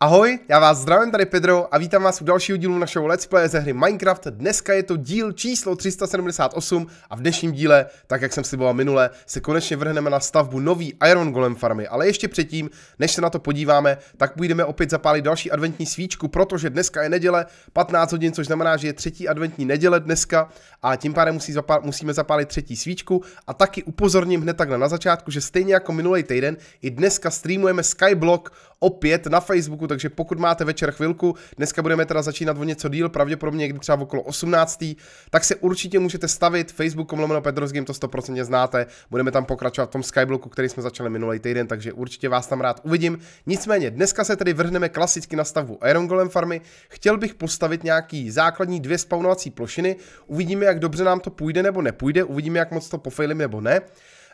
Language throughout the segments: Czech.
Ahoj, já vás zdravím, tady Pedro a vítám vás u dalšího dílu našeho Let's Play ze hry Minecraft. Dneska je to díl číslo 378 a v dnešním díle, tak jak jsem sliboval minule, se konečně vrhneme na stavbu nový Iron Golem farmy. Ale ještě předtím, než se na to podíváme, tak půjdeme opět zapálit další adventní svíčku, protože dneska je neděle, 15 hodin, což znamená, že je třetí adventní neděle dneska a tím pádem musí zapál, musíme zapálit třetí svíčku. A taky upozorním hned takhle na začátku, že stejně jako minulý týden, i dneska streamujeme Skyblock opět na Facebooku, takže pokud máte večer chvilku, dneska budeme teda začínat o něco díl, pravděpodobně někdy třeba okolo 18. Tak se určitě můžete stavit Facebookom lomeno Petrovským Game, to 100% znáte. Budeme tam pokračovat v tom Skyblocku, který jsme začali minulý týden, takže určitě vás tam rád uvidím. Nicméně, dneska se tedy vrhneme klasicky na stavu Iron Golem farmy. Chtěl bych postavit nějaký základní dvě spawnovací plošiny. Uvidíme, jak dobře nám to půjde nebo nepůjde, uvidíme, jak moc to pofejlim nebo ne.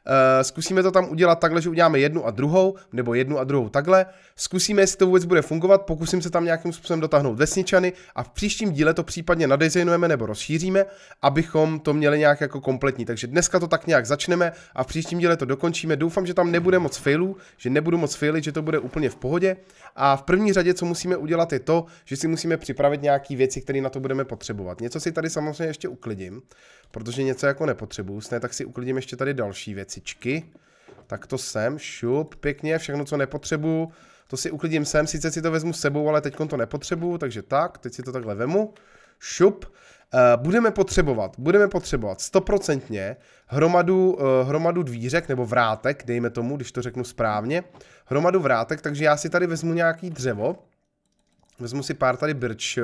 Eh, zkusíme to tam udělat takhle, že uděláme jednu a druhou, nebo jednu a druhou takhle. Zkusíme, jestli to vůbec bude fungovat, pokusím se tam nějakým způsobem dotáhnout vesničany a v příštím díle to případně nadizajnujeme nebo rozšíříme, abychom to měli nějak jako kompletní. Takže dneska to tak nějak začneme a v příštím díle to dokončíme. Doufám, že tam nebude moc failů, že nebudu moc failit, že to bude úplně v pohodě. A v první řadě, co musíme udělat, je to, že si musíme připravit nějaké věci, které na to budeme potřebovat. Něco si tady samozřejmě ještě uklidím protože něco jako nepotřebuju. Ne, tak si uklidím ještě tady další věcičky. Tak to sem, šup, pěkně, všechno, co nepotřebuju, to si uklidím sem, sice si to vezmu s sebou, ale teď to nepotřebuju, takže tak, teď si to takhle vemu, šup. Eh, budeme potřebovat, budeme potřebovat stoprocentně hromadu, eh, hromadu dvířek nebo vrátek, dejme tomu, když to řeknu správně, hromadu vrátek, takže já si tady vezmu nějaký dřevo, vezmu si pár tady birč, eh,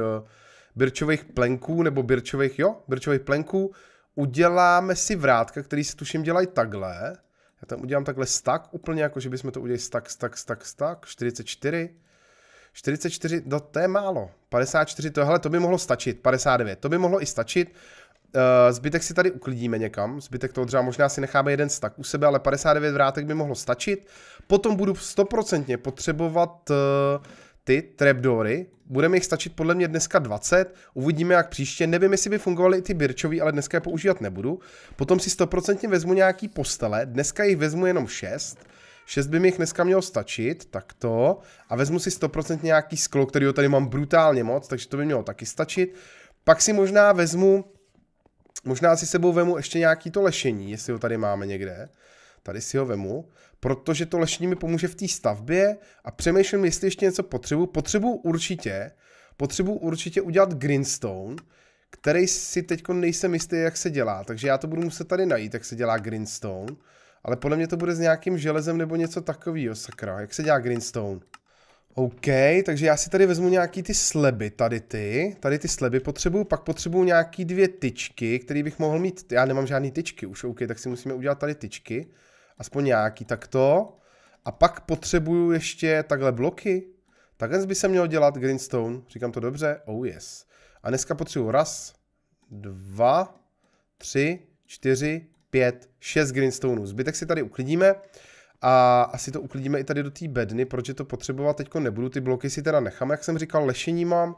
birčových plenků, nebo birčových, jo, birčových plenků, uděláme si vrátka, který si tuším dělají takhle. Já tam udělám takhle stack, úplně jako, že bychom to udělali stack, stack, stack, stack, 44. 44, no to je málo. 54, to, hele, to by mohlo stačit. 59, to by mohlo i stačit. Eh, zbytek si tady uklidíme někam, zbytek toho třeba možná si necháme jeden stack u sebe, ale 59 vrátek by mohlo stačit. Potom budu stoprocentně potřebovat uh, ty trapdory, bude mi jich stačit podle mě dneska 20, uvidíme jak příště, nevím jestli by fungovaly i ty birčový, ale dneska je používat nebudu. Potom si 100% vezmu nějaký postele, dneska jich vezmu jenom 6, 6 by mi jich dneska mělo stačit, tak to. A vezmu si 100% nějaký sklo, který ho tady mám brutálně moc, takže to by mělo taky stačit. Pak si možná vezmu, možná si sebou vezmu ještě nějaký to lešení, jestli ho tady máme někde. Tady si ho vemu, protože to lešení mi pomůže v té stavbě a přemýšlím, jestli ještě něco potřebu. Potřebu určitě, potřebu určitě udělat greenstone, který si teď nejsem jistý, jak se dělá. Takže já to budu muset tady najít, jak se dělá greenstone. Ale podle mě to bude s nějakým železem nebo něco takového, sakra. Jak se dělá greenstone? OK, takže já si tady vezmu nějaký ty sleby, tady ty, tady ty sleby potřebuju, pak potřebuju nějaký dvě tyčky, které bych mohl mít, já nemám žádný tyčky už, OK, tak si musíme udělat tady tyčky aspoň nějaký takto. A pak potřebuju ještě takhle bloky. Takhle by se měl dělat greenstone, říkám to dobře, oh yes. A dneska potřebuju raz, dva, tři, čtyři, pět, šest greenstoneů. Zbytek si tady uklidíme a asi to uklidíme i tady do té bedny, protože to potřebovat teďko nebudu, ty bloky si teda nechám, jak jsem říkal, lešení mám,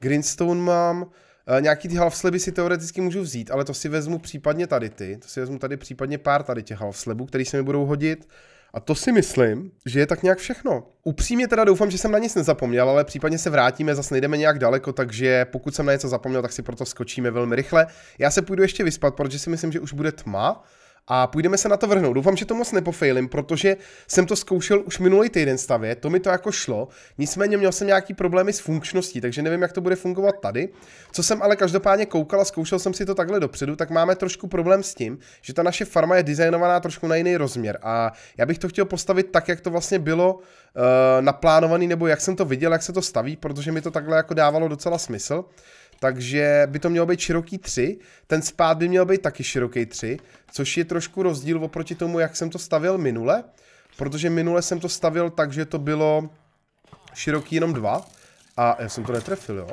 greenstone mám, Eh, nějaký ty sleby si teoreticky můžu vzít, ale to si vezmu případně tady ty. To si vezmu tady případně pár tady těch slebů, který se mi budou hodit. A to si myslím, že je tak nějak všechno. Upřímně teda doufám, že jsem na nic nezapomněl, ale případně se vrátíme, zase nejdeme nějak daleko, takže pokud jsem na něco zapomněl, tak si proto skočíme velmi rychle. Já se půjdu ještě vyspat, protože si myslím, že už bude tma a půjdeme se na to vrhnout. Doufám, že to moc nepofejlim, protože jsem to zkoušel už minulý týden stavě, to mi to jako šlo, nicméně měl jsem nějaký problémy s funkčností, takže nevím, jak to bude fungovat tady. Co jsem ale každopádně koukal a zkoušel jsem si to takhle dopředu, tak máme trošku problém s tím, že ta naše farma je designovaná trošku na jiný rozměr a já bych to chtěl postavit tak, jak to vlastně bylo uh, naplánovaný, nebo jak jsem to viděl, jak se to staví, protože mi to takhle jako dávalo docela smysl takže by to mělo být široký 3, ten spád by měl být taky široký 3, což je trošku rozdíl oproti tomu, jak jsem to stavil minule, protože minule jsem to stavil tak, že to bylo široký jenom 2 a já jsem to netrefil, jo.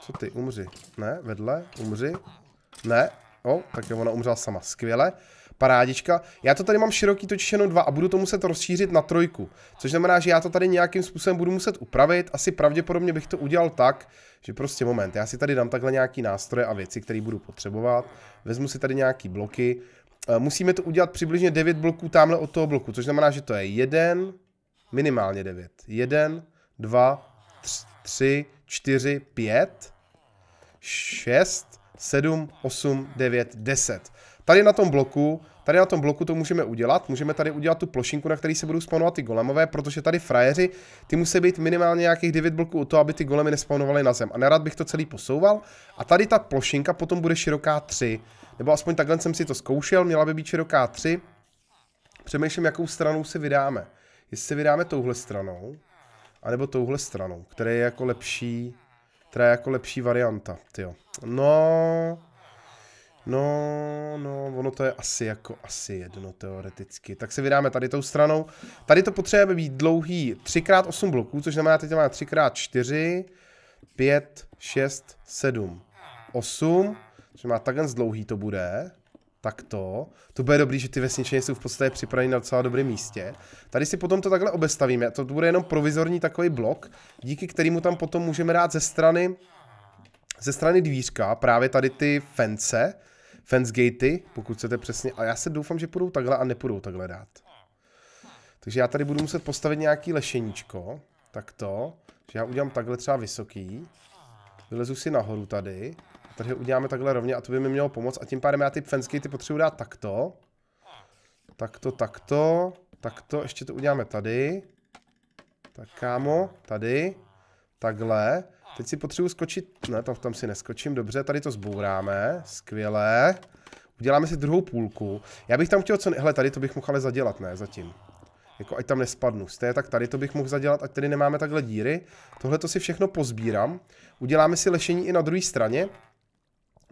Co ty, umři. Ne, vedle, umři. Ne, o, tak je ona umřela sama, skvěle. Parádička. Já to tady mám široký totiž jenom dva a budu to muset rozšířit na trojku. Což znamená, že já to tady nějakým způsobem budu muset upravit. Asi pravděpodobně bych to udělal tak, že prostě moment, já si tady dám takhle nějaký nástroje a věci, které budu potřebovat. Vezmu si tady nějaký bloky. Eh, musíme to udělat přibližně 9 bloků tamhle od toho bloku, což znamená, že to je 1, minimálně 9. 1, 2, 3, 4, 5, 6, 7, 8, 9, 10. Tady na tom bloku, tady na tom bloku to můžeme udělat, můžeme tady udělat tu plošinku, na který se budou spawnovat ty golemové, protože tady frajeři, ty musí být minimálně nějakých 9 bloků o to, aby ty golemy nespawnovaly na zem. A nerad bych to celý posouval. A tady ta plošinka potom bude široká 3. Nebo aspoň takhle jsem si to zkoušel, měla by být široká 3. Přemýšlím, jakou stranou si vydáme. Jestli se vydáme touhle stranou, anebo touhle stranou, která je jako lepší, která je jako lepší varianta, tyjo. No, No, no, ono to je asi jako asi jedno teoreticky. Tak se vydáme tady tou stranou. Tady to potřebuje být dlouhý 3x8 bloků, což znamená, teď máme 3x4, 5, 6, 7, 8. Což má takhle dlouhý to bude. Tak to. To bude dobrý, že ty vesničení jsou v podstatě připraveny na docela dobrém místě. Tady si potom to takhle obestavíme. To bude jenom provizorní takový blok, díky kterému tam potom můžeme dát ze strany ze strany dvířka právě tady ty fence, fansgatey, pokud chcete přesně. A já se doufám, že půjdou takhle a nepůjdou takhle dát. Takže já tady budu muset postavit nějaký lešeníčko. Takto. Že já udělám takhle třeba vysoký. Vylezu si nahoru tady. A tady uděláme takhle rovně a to by mi mělo pomoct. A tím pádem já ty fansgatey potřebuji dát takto. Takto, takto. Takto, ještě to uděláme tady. Tak kámo, tady. Takhle. Teď si potřebuji skočit, ne, tam, tam si neskočím, dobře, tady to zbouráme, skvěle. Uděláme si druhou půlku. Já bych tam chtěl co, hele, tady to bych mohl ale zadělat, ne, zatím. Jako ať tam nespadnu. Stejně tak tady to bych mohl zadělat, ať tady nemáme takhle díry. Tohle to si všechno pozbírám. Uděláme si lešení i na druhé straně.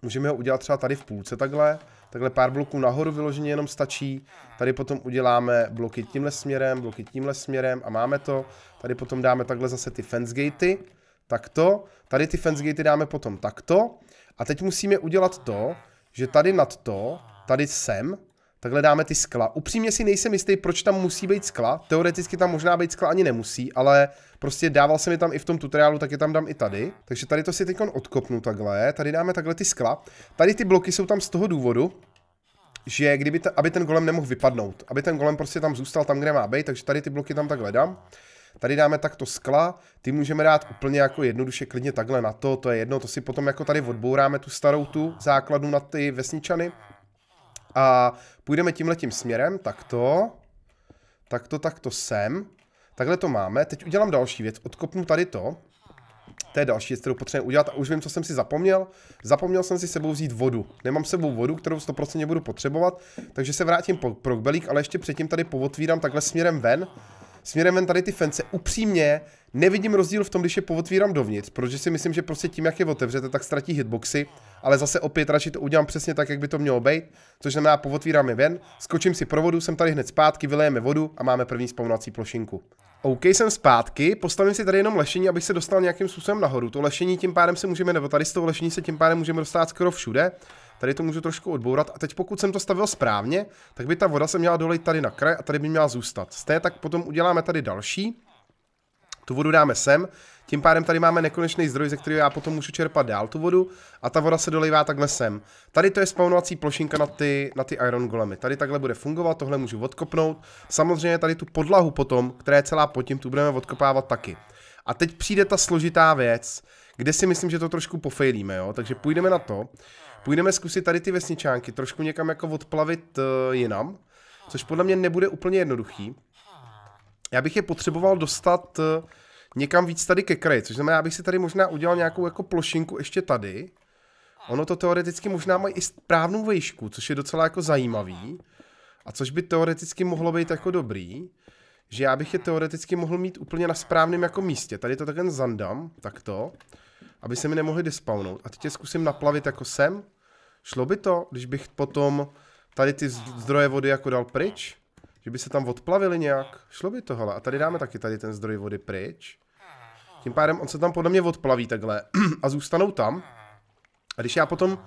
Můžeme ho udělat třeba tady v půlce takhle. Takhle pár bloků nahoru vyloženě jenom stačí. Tady potom uděláme bloky tímhle směrem, bloky tímhle směrem a máme to. Tady potom dáme takhle zase ty fence gatey takto, tady ty fence gatey dáme potom takto a teď musíme udělat to, že tady nad to, tady sem, takhle dáme ty skla. Upřímně si nejsem jistý, proč tam musí být skla, teoreticky tam možná být skla ani nemusí, ale prostě dával jsem je tam i v tom tutoriálu, tak je tam dám i tady. Takže tady to si teď odkopnu takhle, tady dáme takhle ty skla. Tady ty bloky jsou tam z toho důvodu, že kdyby ta, aby ten golem nemohl vypadnout, aby ten golem prostě tam zůstal tam, kde má být, takže tady ty bloky tam takhle dám. Tady dáme takto skla, ty můžeme dát úplně jako jednoduše klidně takhle na to, to je jedno, to si potom jako tady odbouráme tu starou tu základnu na ty vesničany. A půjdeme tímhletím směrem, takto, takto, takto sem. Takhle to máme. Teď udělám další věc, odkopnu tady to. To je další věc, kterou potřebuji udělat a už vím, co jsem si zapomněl. Zapomněl jsem si sebou vzít vodu. Nemám sebou vodu, kterou 100% budu potřebovat, takže se vrátím pro, kbelík, ale ještě předtím tady povotvírám takhle směrem ven směrem ven tady ty fence, upřímně nevidím rozdíl v tom, když je povotvírám dovnitř, protože si myslím, že prostě tím, jak je otevřete, tak ztratí hitboxy, ale zase opět radši to udělám přesně tak, jak by to mělo být, což znamená povotvírám je ven, skočím si pro vodu, jsem tady hned zpátky, vylejeme vodu a máme první spawnovací plošinku. OK, jsem zpátky, postavím si tady jenom lešení, abych se dostal nějakým způsobem nahoru. To lešení tím pádem se můžeme, nebo tady z toho lešení se tím pádem můžeme dostat skoro všude. Tady to můžu trošku odbourat. A teď pokud jsem to stavil správně, tak by ta voda se měla dolejt tady na kraj a tady by měla zůstat. Z té tak potom uděláme tady další. Tu vodu dáme sem, tím pádem tady máme nekonečný zdroj, ze kterého já potom můžu čerpat dál tu vodu a ta voda se dolejvá takhle sem. Tady to je spawnovací plošinka na ty, na ty iron golemy. Tady takhle bude fungovat, tohle můžu odkopnout. Samozřejmě tady tu podlahu potom, která je celá pod tím, tu budeme odkopávat taky. A teď přijde ta složitá věc, kde si myslím, že to trošku pofejlíme, jo? Takže půjdeme na to, půjdeme zkusit tady ty vesničánky trošku někam jako odplavit uh, jinam, což podle mě nebude úplně jednoduchý. Já bych je potřeboval dostat uh, někam víc tady ke kraji, což znamená, já bych si tady možná udělal nějakou jako plošinku ještě tady. Ono to teoreticky možná mají i správnou vejšku, což je docela jako zajímavý. A což by teoreticky mohlo být jako dobrý, že já bych je teoreticky mohl mít úplně na správném jako místě. Tady to takhle zandám, takto aby se mi nemohli dispawnout. A teď tě zkusím naplavit jako sem. Šlo by to, když bych potom tady ty zdroje vody jako dal pryč? Že by se tam odplavili nějak? Šlo by to, hele. A tady dáme taky tady ten zdroj vody pryč. Tím pádem on se tam podle mě odplaví takhle a zůstanou tam. A když já potom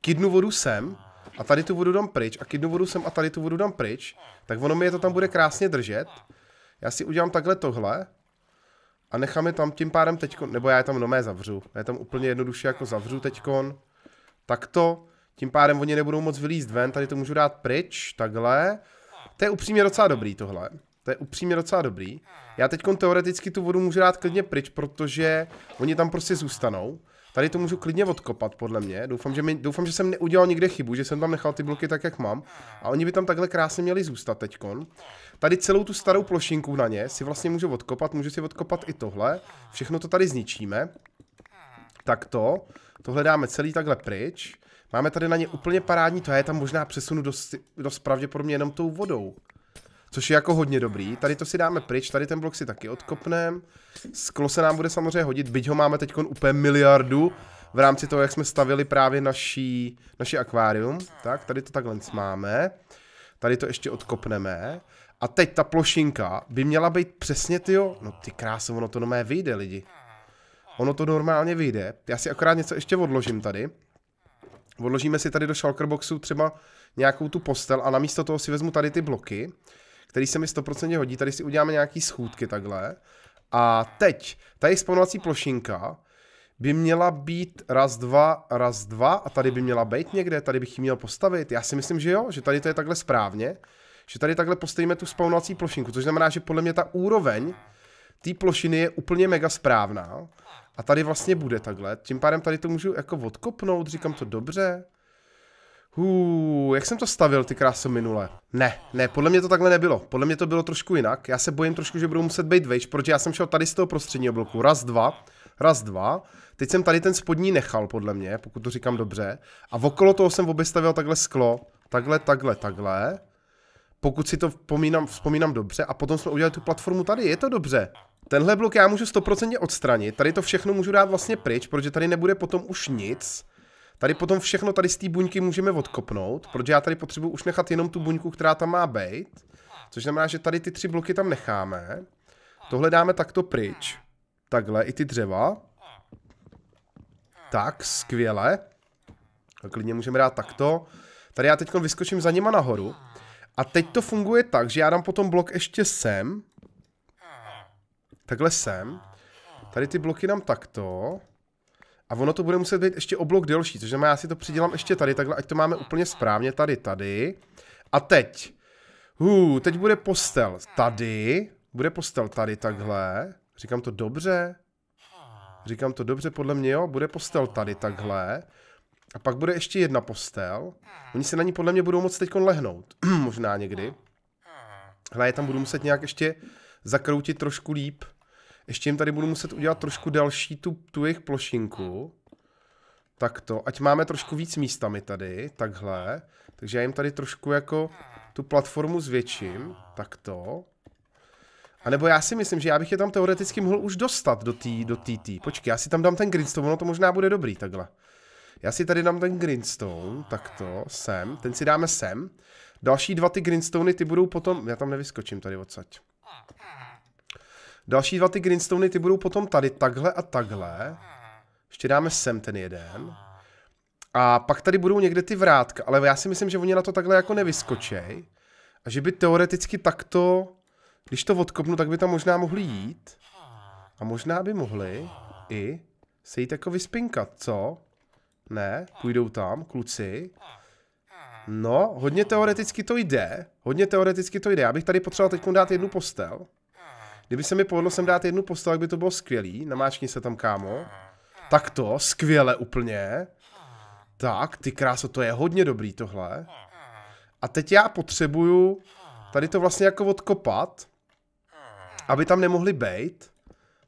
kidnu vodu sem a tady tu vodu dám pryč a kidnu vodu sem a tady tu vodu dám pryč, tak ono mi je to tam bude krásně držet. Já si udělám takhle tohle a necháme tam tím pádem teďkon, nebo já je tam nomé zavřu, já je tam úplně jednoduše jako zavřu teďkon, takto, tím pádem oni nebudou moc vylíst ven, tady to můžu dát pryč, takhle, to je upřímně docela dobrý tohle. To je upřímně docela dobrý. Já teď teoreticky tu vodu můžu dát klidně pryč, protože oni tam prostě zůstanou. Tady to můžu klidně odkopat, podle mě. Doufám, že, mi, doufám, že jsem neudělal někde chybu, že jsem tam nechal ty bloky tak, jak mám. A oni by tam takhle krásně měli zůstat teďkon. Tady celou tu starou plošinku na ně si vlastně můžu odkopat, můžu si odkopat i tohle. Všechno to tady zničíme. Tak to. Tohle dáme celý takhle pryč. Máme tady na ně úplně parádní, to je tam možná přesunu dost, dost pravděpodobně jenom tou vodou což je jako hodně dobrý. Tady to si dáme pryč, tady ten blok si taky odkopnem. Sklo se nám bude samozřejmě hodit, byť ho máme teď úplně miliardu v rámci toho, jak jsme stavili právě naší, naši akvárium. Tak, tady to takhle máme. Tady to ještě odkopneme. A teď ta plošinka by měla být přesně ty jo. No ty krásy, ono to normálně vyjde, lidi. Ono to normálně vyjde. Já si akorát něco ještě odložím tady. Odložíme si tady do shulkerboxu třeba nějakou tu postel a namísto toho si vezmu tady ty bloky který se mi 100% hodí. Tady si uděláme nějaký schůdky takhle. A teď, tady spawnovací plošinka by měla být raz, dva, raz, dva a tady by měla být někde, tady bych ji měl postavit. Já si myslím, že jo, že tady to je takhle správně, že tady takhle postavíme tu spawnovací plošinku, což znamená, že podle mě ta úroveň té plošiny je úplně mega správná. A tady vlastně bude takhle, tím pádem tady to můžu jako odkopnout, říkám to dobře. Hů, jak jsem to stavil ty krásy minule? Ne, ne, podle mě to takhle nebylo. Podle mě to bylo trošku jinak. Já se bojím trošku, že budu muset být vejš, protože já jsem šel tady z toho prostředního bloku. Raz, dva, raz, dva. Teď jsem tady ten spodní nechal, podle mě, pokud to říkám dobře. A okolo toho jsem stavil takhle sklo. Takhle, takhle, takhle. Pokud si to vzpomínám, vzpomínám dobře. A potom jsme udělali tu platformu tady. Je to dobře. Tenhle blok já můžu 100% odstranit. Tady to všechno můžu dát vlastně pryč, protože tady nebude potom už nic. Tady potom všechno tady z té buňky můžeme odkopnout, protože já tady potřebuji už nechat jenom tu buňku, která tam má být. Což znamená, že tady ty tři bloky tam necháme. Tohle dáme takto pryč. Takhle, i ty dřeva. Tak, skvěle. Klidně můžeme dát takto. Tady já teď vyskočím za nima nahoru. A teď to funguje tak, že já dám potom blok ještě sem. Takhle sem. Tady ty bloky dám takto. A ono to bude muset být ještě oblok delší, což znamená, já si to přidělám ještě tady takhle, ať to máme úplně správně, tady, tady. A teď. Hů, teď bude postel tady, bude postel tady takhle. Říkám to dobře? Říkám to dobře, podle mě jo, bude postel tady takhle. A pak bude ještě jedna postel. Oni se na ní podle mě budou moc teď lehnout. Možná někdy. Hle, je tam budu muset nějak ještě zakroutit trošku líp. Ještě jim tady budu muset udělat trošku další tu, tu jejich plošinku. tak to. ať máme trošku víc místa my tady, takhle. Takže já jim tady trošku jako tu platformu zvětším, tak to. A nebo já si myslím, že já bych je tam teoreticky mohl už dostat do tý, do tý, tý. Počkej, já si tam dám ten greenstone, ono to možná bude dobrý takhle. Já si tady dám ten greenstone, to. sem, ten si dáme sem. Další dva ty greenstony, ty budou potom, já tam nevyskočím tady odsaď. Další dva ty greenstony, ty budou potom tady takhle a takhle. Ještě dáme sem ten jeden. A pak tady budou někde ty vrátka, ale já si myslím, že oni na to takhle jako nevyskočej. A že by teoreticky takto, když to odkopnu, tak by tam možná mohli jít. A možná by mohli i se jít jako vyspinkat, co? Ne, půjdou tam, kluci. No, hodně teoreticky to jde. Hodně teoreticky to jde. Já bych tady potřeboval teď dát jednu postel. Kdyby se mi povedlo sem dát jednu postavu, by to bylo skvělý. Namáčkni se tam, kámo. Tak to, skvěle úplně. Tak, ty kráso, to je hodně dobrý tohle. A teď já potřebuju tady to vlastně jako odkopat, aby tam nemohli bejt.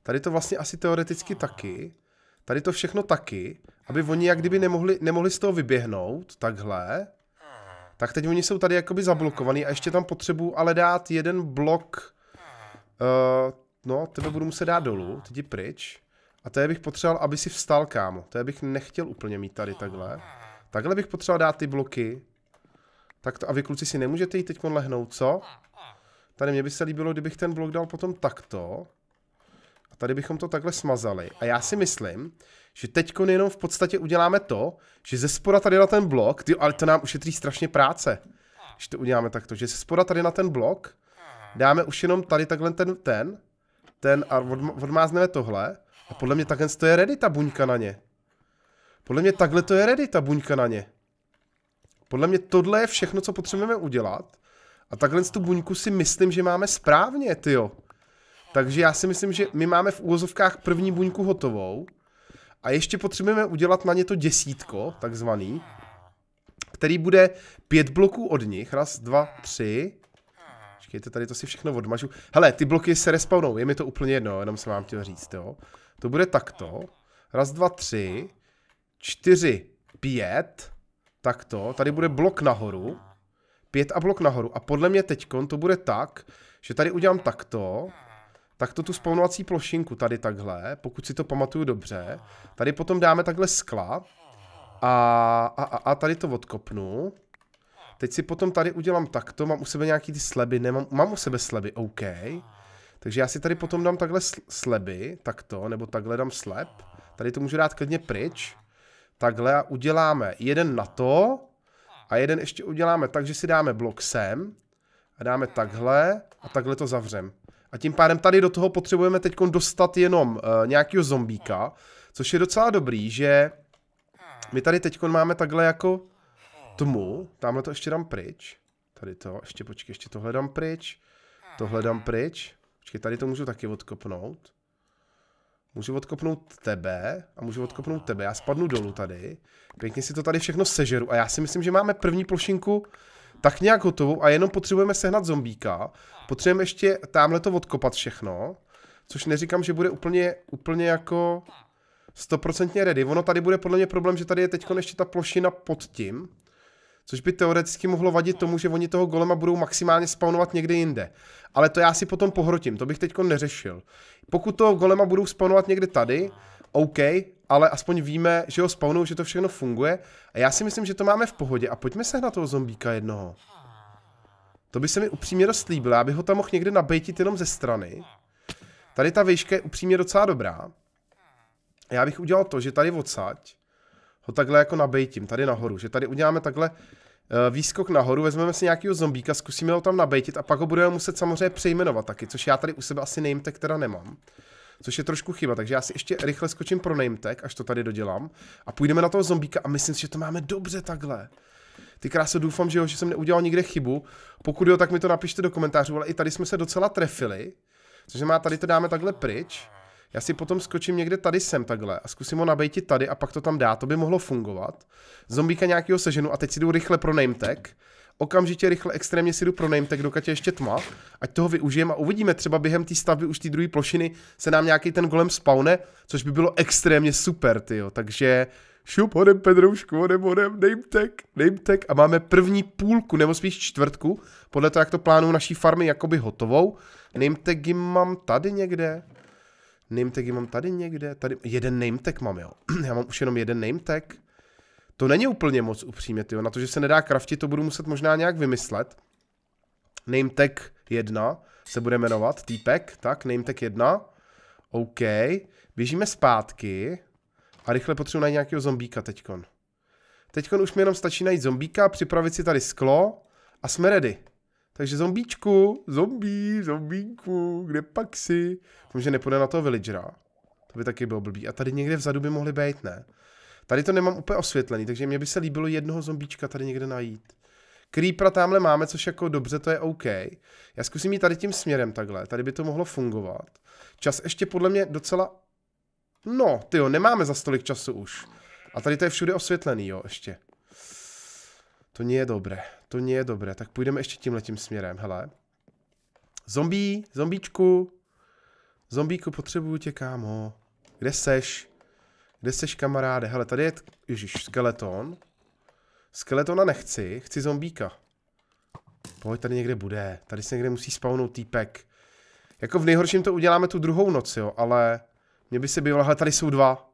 Tady to vlastně asi teoreticky taky. Tady to všechno taky, aby oni jak kdyby nemohli, nemohli z toho vyběhnout, takhle. Tak teď oni jsou tady jakoby zablokovaný a ještě tam potřebuju ale dát jeden blok Uh, no, tebe budu muset dát dolů, ty jdi pryč. A tady bych potřeboval, aby si vstal, kámo. To bych nechtěl úplně mít tady takhle. Takhle bych potřeboval dát ty bloky. Tak to, a vy kluci si nemůžete jít teď lehnout, co? Tady mě by se líbilo, kdybych ten blok dal potom takto. A tady bychom to takhle smazali. A já si myslím, že teď jenom v podstatě uděláme to, že ze spoda tady na ten blok, ty, ale to nám ušetří strašně práce, že to uděláme takto, že ze spoda tady na ten blok dáme už jenom tady takhle ten, ten, ten a odm odmázneme tohle. A podle mě takhle to je ready ta buňka na ně. Podle mě takhle to je ready ta buňka na ně. Podle mě tohle je všechno, co potřebujeme udělat. A takhle tu buňku si myslím, že máme správně, jo. Takže já si myslím, že my máme v úvozovkách první buňku hotovou. A ještě potřebujeme udělat na ně to desítko, takzvaný, který bude pět bloků od nich. Raz, dva, tři, počkejte, tady to si všechno odmažu. Hele, ty bloky se respawnou, je mi to úplně jedno, jenom jsem vám chtěl říct, jo. To bude takto. Raz, dva, tři, čtyři, pět, takto. Tady bude blok nahoru. Pět a blok nahoru. A podle mě teďkon to bude tak, že tady udělám takto, takto tu spawnovací plošinku tady takhle, pokud si to pamatuju dobře. Tady potom dáme takhle skla a, a, a, a tady to odkopnu. Teď si potom tady udělám takto, mám u sebe nějaký ty sleby, nemám, mám u sebe sleby, OK. Takže já si tady potom dám takhle sleby, takto, nebo takhle dám slep. Tady to můžu dát klidně pryč. Takhle a uděláme jeden na to a jeden ještě uděláme tak, že si dáme blok sem a dáme takhle a takhle to zavřem. A tím pádem tady do toho potřebujeme teď dostat jenom uh, eh, nějakého zombíka, což je docela dobrý, že my tady teď máme takhle jako tmu. Tamhle to ještě dám pryč. Tady to, ještě počkej, ještě tohle dám pryč. Tohle dám pryč. Počkej, tady to můžu taky odkopnout. Můžu odkopnout tebe a můžu odkopnout tebe. Já spadnu dolů tady. Pěkně si to tady všechno sežeru. A já si myslím, že máme první plošinku tak nějak hotovou a jenom potřebujeme sehnat zombíka. Potřebujeme ještě tamhle to odkopat všechno. Což neříkám, že bude úplně, úplně jako stoprocentně ready. Ono tady bude podle mě problém, že tady je teď ještě ta plošina pod tím. Což by teoreticky mohlo vadit tomu, že oni toho golema budou maximálně spawnovat někde jinde. Ale to já si potom pohrotím, to bych teďko neřešil. Pokud toho golema budou spawnovat někde tady, OK, ale aspoň víme, že ho spawnou, že to všechno funguje. A já si myslím, že to máme v pohodě. A pojďme se na toho zombíka jednoho. To by se mi upřímně dost líbilo, já bych ho tam mohl někde nabejtit jenom ze strany. Tady ta výška je upřímně docela dobrá. Já bych udělal to, že tady odsaď ho takhle jako nabejtím, tady nahoru, že tady uděláme takhle eh, výskok nahoru, vezmeme si nějakýho zombíka, zkusíme ho tam nabejtit a pak ho budeme muset samozřejmě přejmenovat taky, což já tady u sebe asi name tag teda nemám. Což je trošku chyba, takže já si ještě rychle skočím pro name tag, až to tady dodělám. A půjdeme na toho zombíka a myslím si, že to máme dobře takhle. Ty krásy, doufám, že, jo, že jsem neudělal nikde chybu. Pokud jo, tak mi to napište do komentářů, ale i tady jsme se docela trefili. Což má tady to dáme takhle pryč. Já si potom skočím někde tady sem takhle a zkusím ho nabejtit tady a pak to tam dá, to by mohlo fungovat. Zombíka nějakého seženu a teď si jdu rychle pro name tag. Okamžitě rychle extrémně si jdu pro name tag, dokud je ještě tma, ať toho využijem a uvidíme, třeba během té stavby už té druhé plošiny se nám nějaký ten golem spawne, což by bylo extrémně super, tyjo. Takže šup, hodem Pedroušku, hodem, hodem, name tag, name tag a máme první půlku, nebo spíš čtvrtku, podle toho, jak to plánují naší farmy, jakoby hotovou. Name tagy mám tady někde. Nametagy mám tady někde, tady, jeden nametag mám, jo. Já mám už jenom jeden nametag. To není úplně moc upřímně, jo. Na to, že se nedá craftit, to budu muset možná nějak vymyslet. Nametag 1 se bude jmenovat, týpek, tak, nametag 1. OK, běžíme zpátky a rychle potřebuji najít nějakého zombíka teďkon. Teďkon už mi jenom stačí najít zombíka, připravit si tady sklo a jsme ready. Takže zombíčku, zombí, zombíku, kde pak si? Protože nepůjde na toho villagera. To by taky bylo blbý. A tady někde vzadu by mohli být, ne? Tady to nemám úplně osvětlený, takže mě by se líbilo jednoho zombíčka tady někde najít. Creepera tamhle máme, což jako dobře, to je OK. Já zkusím jít tady tím směrem takhle, tady by to mohlo fungovat. Čas ještě podle mě docela... No, ty jo, nemáme za stolik času už. A tady to je všude osvětlený, jo, ještě. To nie je dobré, to nie je dobré. Tak půjdeme ještě tímhletím směrem, hele. Zombí, zombíčku. Zombíku, potřebuju tě, kámo. Kde seš? Kde seš, kamaráde? Hele, tady je, ježiš, skeleton. Skeletona nechci, chci zombíka. Pojď, tady někde bude. Tady se někde musí spawnout týpek. Jako v nejhorším to uděláme tu druhou noc, jo, ale mě by se bylo hele, tady jsou dva.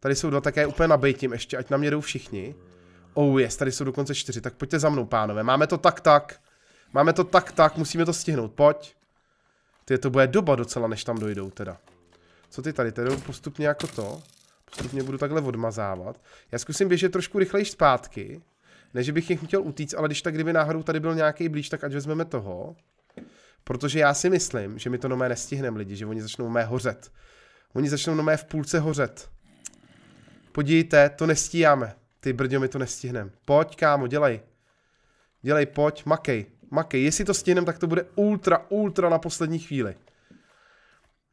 Tady jsou dva, tak já je úplně nabejtím ještě, ať na mě jdou všichni. Oh yes, tady jsou dokonce čtyři, tak pojďte za mnou, pánové. Máme to tak, tak. Máme to tak, tak, musíme to stihnout, pojď. Ty, to bude doba docela, než tam dojdou teda. Co ty tady, tady postupně jako to. Postupně budu takhle odmazávat. Já zkusím běžet trošku rychleji zpátky. Ne, že bych jich chtěl utíct, ale když tak kdyby náhodou tady byl nějaký blíž, tak ať vezmeme toho. Protože já si myslím, že my to nomé nestihneme lidi, že oni začnou mé hořet. Oni začnou nomé v půlce hořet. Podívejte, to nestíháme. Ty brďo, my to nestihnem. Pojď, kámo, dělej. Dělej, pojď, makej. Makej, jestli to stihnem, tak to bude ultra, ultra na poslední chvíli.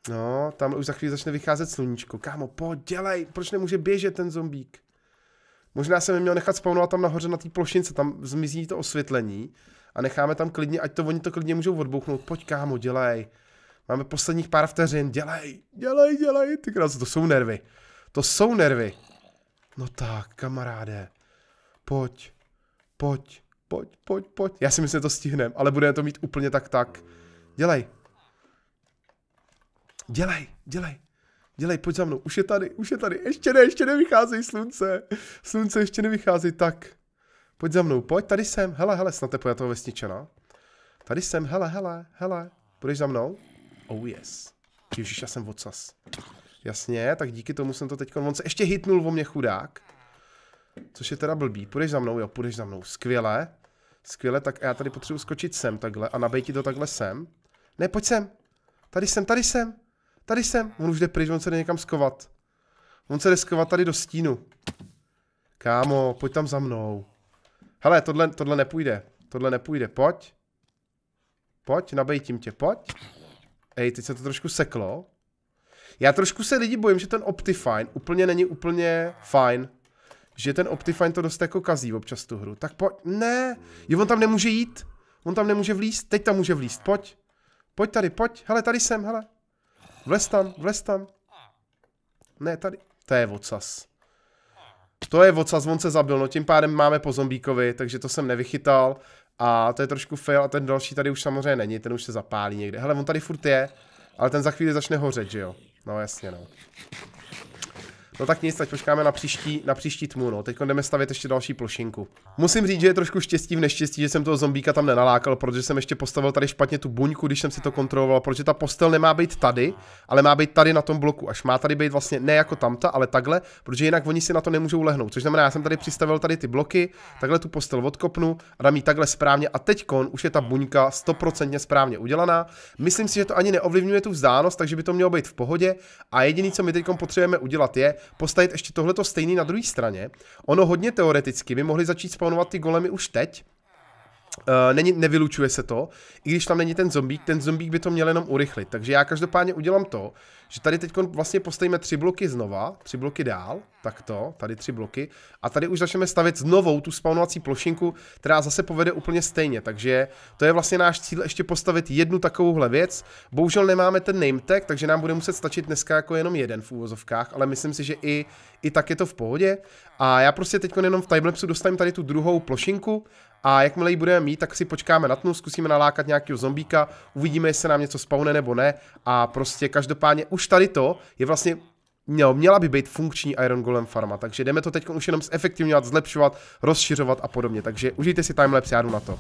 No, tam už za chvíli začne vycházet sluníčko. Kámo, pojď, dělej, proč nemůže běžet ten zombík? Možná jsem je měl nechat spawnovat tam nahoře na té plošince, tam zmizí to osvětlení a necháme tam klidně, ať to oni to klidně můžou odbouchnout. Pojď kámo, dělej. Máme posledních pár vteřin, dělej, dělej, dělej. Ty krás, to jsou nervy. To jsou nervy. No tak, kamaráde. Pojď. Pojď. Pojď, pojď, pojď. Já si myslím, že to stihneme, ale budeme to mít úplně tak, tak. Dělej. Dělej, dělej. Dělej, pojď za mnou. Už je tady, už je tady. Ještě ne, ještě nevycházejí slunce. Slunce ještě nevychází, tak. Pojď za mnou, pojď, tady jsem. Hele, hele, snad je toho vesničana. No. Tady jsem, hele, hele, hele. Půjdeš za mnou? Oh yes. Ježíš, já jsem vocas. Jasně, tak díky tomu jsem to teď. On se ještě hitnul o mě chudák. Což je teda blbý. Půjdeš za mnou, jo, půjdeš za mnou. Skvěle. Skvěle, tak já tady potřebuji skočit sem takhle a nabejti to takhle sem. Ne, pojď sem. Tady jsem, tady jsem. Tady jsem. On už jde pryč, on se jde někam skovat. On se jde skovat tady do stínu. Kámo, pojď tam za mnou. Hele, tohle, tohle nepůjde. Tohle nepůjde, pojď. Pojď, nabejtím tě, pojď. Ej, teď se to trošku seklo. Já trošku se lidi bojím, že ten Optifine úplně není úplně fajn. Že ten Optifine to dost jako kazí občas tu hru. Tak pojď, ne, jo, on tam nemůže jít. On tam nemůže vlíst, teď tam může vlíst, pojď. Pojď tady, pojď, hele, tady jsem, hele. Vlez tam, vlez tam. Ne, tady, to je vocas. To je vocas, on se zabil, no tím pádem máme po zombíkovi, takže to jsem nevychytal. A to je trošku fail a ten další tady už samozřejmě není, ten už se zapálí někde. Hele, on tady furt je, ale ten za chvíli začne hořet, že jo. Não é assim, não. No tak nic, teď počkáme na příští, na příští tmu, no. Teď jdeme stavět ještě další plošinku. Musím říct, že je trošku štěstí v neštěstí, že jsem toho zombíka tam nenalákal, protože jsem ještě postavil tady špatně tu buňku, když jsem si to kontroloval, protože ta postel nemá být tady, ale má být tady na tom bloku. Až má tady být vlastně ne jako tamta, ale takhle, protože jinak oni si na to nemůžou lehnout. Což znamená, já jsem tady přistavil tady ty bloky, takhle tu postel odkopnu a dám ji takhle správně a teď už je ta buňka stoprocentně správně udělaná. Myslím si, že to ani neovlivňuje tu vzdálenost, takže by to mělo být v pohodě. A jediný, co my teď potřebujeme udělat, je, postavit ještě tohleto stejný na druhé straně. Ono hodně teoreticky by mohli začít spawnovat ty golemy už teď, Uh, není, nevylučuje se to, i když tam není ten zombík, ten zombík by to měl jenom urychlit. Takže já každopádně udělám to, že tady teď vlastně postavíme tři bloky znova, tři bloky dál, takto, tady tři bloky, a tady už začneme stavět znovu tu spawnovací plošinku, která zase povede úplně stejně. Takže to je vlastně náš cíl ještě postavit jednu takovouhle věc. Bohužel nemáme ten name tag, takže nám bude muset stačit dneska jako jenom jeden v úvozovkách, ale myslím si, že i, i tak je to v pohodě. A já prostě teď jenom v timelapsu dostanem tady tu druhou plošinku a jakmile ji budeme mít, tak si počkáme na tnu, zkusíme nalákat nějakého zombíka, uvidíme, jestli nám něco spawne nebo ne. A prostě každopádně už tady to je vlastně měl, měla by být funkční Iron Golem farma, takže jdeme to teď už jenom zefektivňovat, zlepšovat, rozšiřovat a podobně, takže užijte si timelapse, já jdu na to.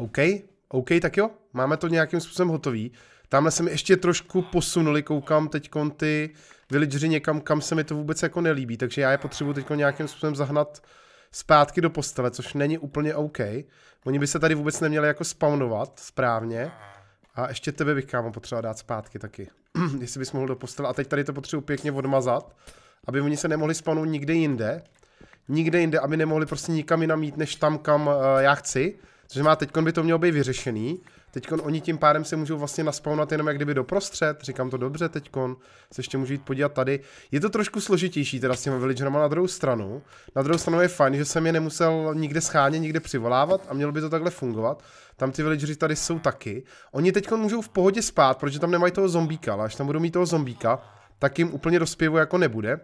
OK, OK, tak jo, máme to nějakým způsobem hotový. Tamhle se mi ještě trošku posunuli, koukám teď ty villageři někam, kam se mi to vůbec jako nelíbí, takže já je potřebuji teď nějakým způsobem zahnat zpátky do postele, což není úplně OK. Oni by se tady vůbec neměli jako spawnovat správně. A ještě tebe bych kámo potřeba dát zpátky taky. Jestli bys mohl do postele. A teď tady to potřebuji pěkně odmazat, aby oni se nemohli spawnout nikde jinde. Nikde jinde, aby nemohli prostě nikam jinam jít, než tam, kam uh, já chci. Protože má, teď by to mělo být vyřešený. Teď oni tím pádem se můžou vlastně naspawnat jenom jak kdyby doprostřed, říkám to dobře teď, se ještě můžu jít podívat tady. Je to trošku složitější teda s těma villagerama na druhou stranu. Na druhou stranu je fajn, že jsem je nemusel nikde schánět, nikde přivolávat a mělo by to takhle fungovat. Tam ty villageri tady jsou taky. Oni teď můžou v pohodě spát, protože tam nemají toho zombíka, ale až tam budou mít toho zombíka, tak jim úplně dospěvu jako nebude.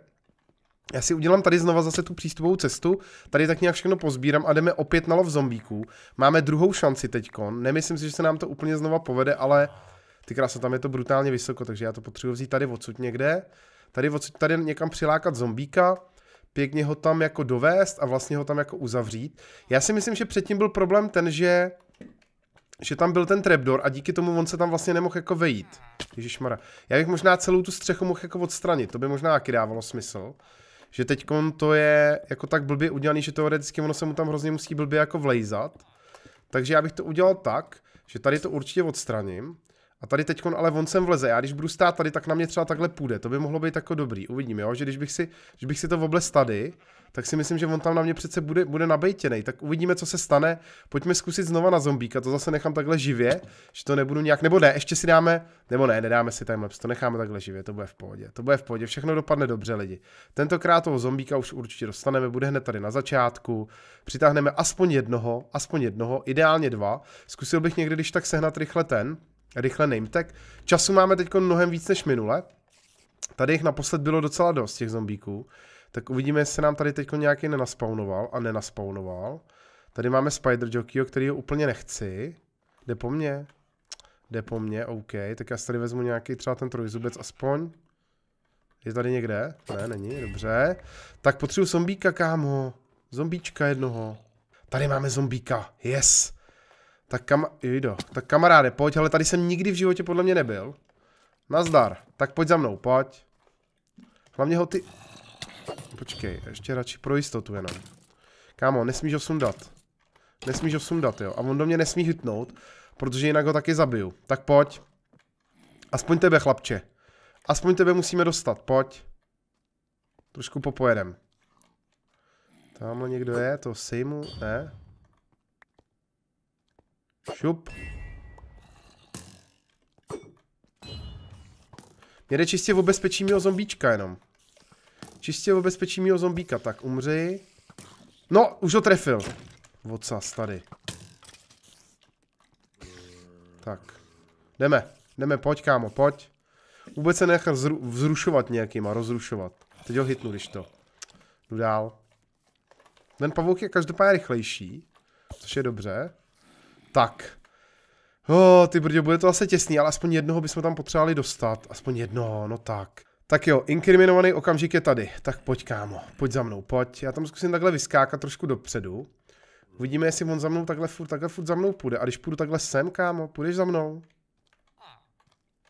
Já si udělám tady znova zase tu přístupovou cestu, tady tak nějak všechno pozbírám a jdeme opět na lov zombíků. Máme druhou šanci teďkon, nemyslím si, že se nám to úplně znova povede, ale ty krása, tam je to brutálně vysoko, takže já to potřebuji vzít tady odsud někde, tady odsud, tady někam přilákat zombíka, pěkně ho tam jako dovést a vlastně ho tam jako uzavřít. Já si myslím, že předtím byl problém ten, že že tam byl ten trapdoor a díky tomu on se tam vlastně nemohl jako vejít. Ježišmara. Já bych možná celou tu střechu mohl jako odstranit, to by možná taky dávalo smysl že teď to je jako tak blbě udělaný, že teoreticky ono se mu tam hrozně musí blbě jako vlejzat. Takže já bych to udělal tak, že tady to určitě odstraním, a tady teď ale on sem vleze. Já když budu stát tady, tak na mě třeba takhle půjde. To by mohlo být jako dobrý. Uvidím, jo? že když bych si, když bych si to obles tady, tak si myslím, že on tam na mě přece bude, bude nabejtěný. Tak uvidíme, co se stane. Pojďme zkusit znova na zombíka. To zase nechám takhle živě, že to nebudu nějak. Nebo ne, ještě si dáme, nebo ne, nedáme si timelapse, to necháme takhle živě, to bude v pohodě. To bude v pohodě, všechno dopadne dobře, lidi. Tentokrát toho zombíka už určitě dostaneme, bude hned tady na začátku. Přitáhneme aspoň jednoho, aspoň jednoho, ideálně dva. Zkusil bych někdy, když tak sehnat rychle ten, rychle name tag. Času máme teď mnohem víc než minule. Tady jich naposled bylo docela dost, těch zombíků. Tak uvidíme, jestli nám tady teď nějaký nenaspawnoval a nenaspawnoval. Tady máme Spider Jockeyho, který ho úplně nechci. Jde po mně. Jde po mně, OK. Tak já si tady vezmu nějaký třeba ten trojzubec aspoň. Je tady někde? Ne, není, dobře. Tak potřebuji zombíka, kámo. Zombíčka jednoho. Tady máme zombíka, yes. Tak kam... Jejdo. Tak kamaráde, pojď, ale tady jsem nikdy v životě podle mě nebyl. Nazdar. Tak pojď za mnou, pojď. Hlavně ho ty... Počkej, ještě radši pro jistotu jenom. Kámo, nesmíš ho sundat. Nesmíš ho sundat, jo. A on do mě nesmí hytnout, protože jinak ho taky zabiju. Tak pojď. Aspoň tebe, chlapče. Aspoň tebe musíme dostat, pojď. Trošku popojedem. Tamhle někdo je, to sejmu, ne? Šup. Mě jde čistě obezpečí mýho zombíčka jenom. Čistě obezpečí mýho zombíka, tak umři. No, už ho trefil. Vocas tady. Tak. Jdeme, jdeme, pojď kámo, pojď. Vůbec se nechal vzrušovat vzrušovat a rozrušovat. Teď ho hitnu, když to. Jdu dál. Ten pavouk je každopádně rychlejší, což je dobře. Tak. Oh, ty brdě, bude to asi těsný, ale aspoň jednoho bychom tam potřebovali dostat. Aspoň jednoho, no tak. Tak jo, inkriminovaný okamžik je tady. Tak pojď, kámo, pojď za mnou, pojď. Já tam zkusím takhle vyskákat trošku dopředu. Uvidíme, jestli on za mnou takhle furt, takhle furt za mnou půjde. A když půjdu takhle sem, kámo, půjdeš za mnou?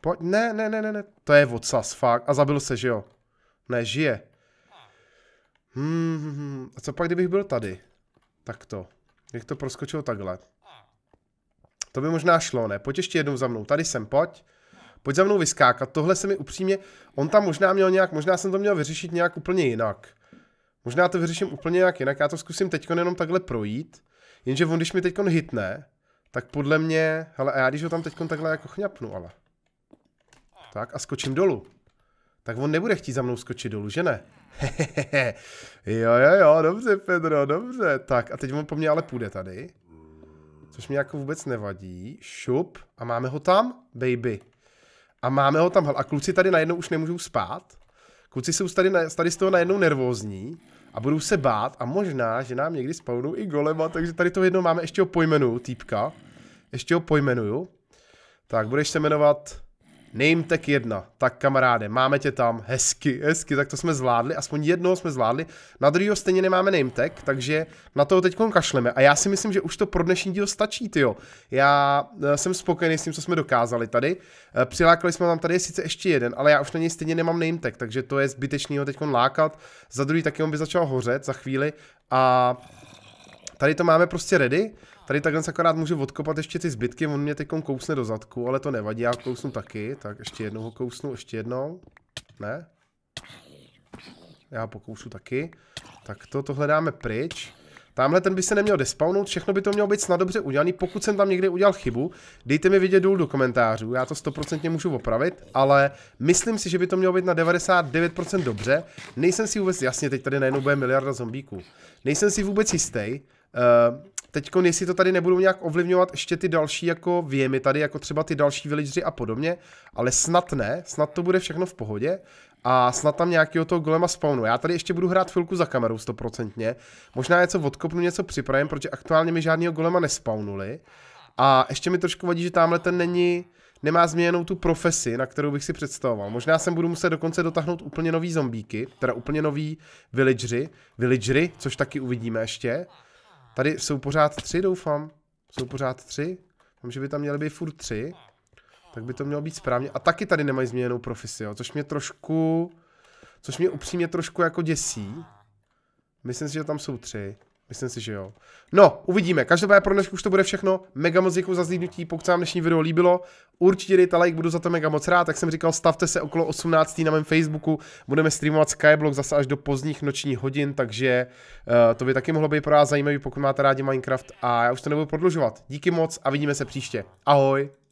Pojď, ne, ne, ne, ne, ne. To je vocas, fakt. A zabil se, že jo? Ne, žije. Hmm, hmm, hmm. A co pak, kdybych byl tady? Tak to. Jak to proskočil takhle? To by možná šlo, ne? Pojď ještě jednou za mnou, tady jsem, pojď. Pojď za mnou vyskákat, tohle se mi upřímně, on tam možná měl nějak, možná jsem to měl vyřešit nějak úplně jinak. Možná to vyřeším úplně nějak jinak, já to zkusím teď jenom takhle projít, jenže on když mi teď hitne, tak podle mě, hele, a já když ho tam teď takhle jako chňapnu, ale. Tak a skočím dolů. Tak on nebude chtít za mnou skočit dolů, že ne? Hehehe. Jo, jo, jo, dobře, Pedro, dobře. Tak a teď on po mně ale půjde tady což mě jako vůbec nevadí. Šup a máme ho tam, baby. A máme ho tam, a kluci tady najednou už nemůžou spát. Kluci jsou tady, tady z toho najednou nervózní a budou se bát a možná, že nám někdy spawnou i golema, takže tady to jedno máme, ještě ho pojmenuju, týpka. Ještě ho pojmenuju. Tak, budeš se jmenovat Name tak jedna, tak kamaráde, máme tě tam, hezky, hezky, tak to jsme zvládli, aspoň jednoho jsme zvládli, na druhého stejně nemáme tag, takže na toho teď kašleme a já si myslím, že už to pro dnešní díl stačí, jo. Já eh, jsem spokojený s tím, co jsme dokázali tady, eh, přilákali jsme tam tady je sice ještě jeden, ale já už na něj stejně nemám tag, takže to je zbytečný ho teď lákat, za druhý taky on by začal hořet za chvíli a tady to máme prostě ready, Tady takhle se akorát můžu odkopat ještě ty zbytky, on mě teď kousne do zadku, ale to nevadí, já kousnu taky, tak ještě jednou ho kousnu, ještě jednou. Ne? Já pokousu taky. Tak to, to hledáme pryč. Tamhle ten by se neměl despawnout, všechno by to mělo být snad dobře udělané. Pokud jsem tam někde udělal chybu, dejte mi vidět důl do komentářů, já to stoprocentně můžu opravit, ale myslím si, že by to mělo být na 99% dobře. Nejsem si vůbec, jasně, teď tady najednou bude miliarda zombíků. Nejsem si vůbec jistý. Uh, eh, Teď, jestli to tady nebudou nějak ovlivňovat ještě ty další jako věmy tady, jako třeba ty další villagery a podobně, ale snad ne, snad to bude všechno v pohodě a snad tam nějakého toho golema spawnu. Já tady ještě budu hrát chvilku za kamerou stoprocentně, možná něco odkopnu, něco připravím, protože aktuálně mi žádného golema nespawnuli a ještě mi trošku vadí, že tamhle ten není, nemá změněnou tu profesi, na kterou bych si představoval. Možná jsem budu muset dokonce dotáhnout úplně nový zombíky, teda úplně nový villagery, villagery, což taky uvidíme ještě. Tady jsou pořád tři, doufám. Jsou pořád tři. Vím, že by tam měly být furt tři. Tak by to mělo být správně. A taky tady nemají změněnou profesi, jo, což mě trošku... Což mě upřímně trošku jako děsí. Myslím si, že tam jsou tři. Myslím si, že jo. No, uvidíme. Každopádně pro dnešku už to bude všechno. Mega moc děkuji za zlídnutí, pokud se vám dnešní video líbilo. Určitě dejte like, budu za to mega moc rád. Jak jsem říkal, stavte se okolo 18. na mém Facebooku. Budeme streamovat Skyblock zase až do pozdních nočních hodin, takže uh, to by taky mohlo být pro vás zajímavý, pokud máte rádi Minecraft. A já už to nebudu prodlužovat. Díky moc a vidíme se příště. Ahoj!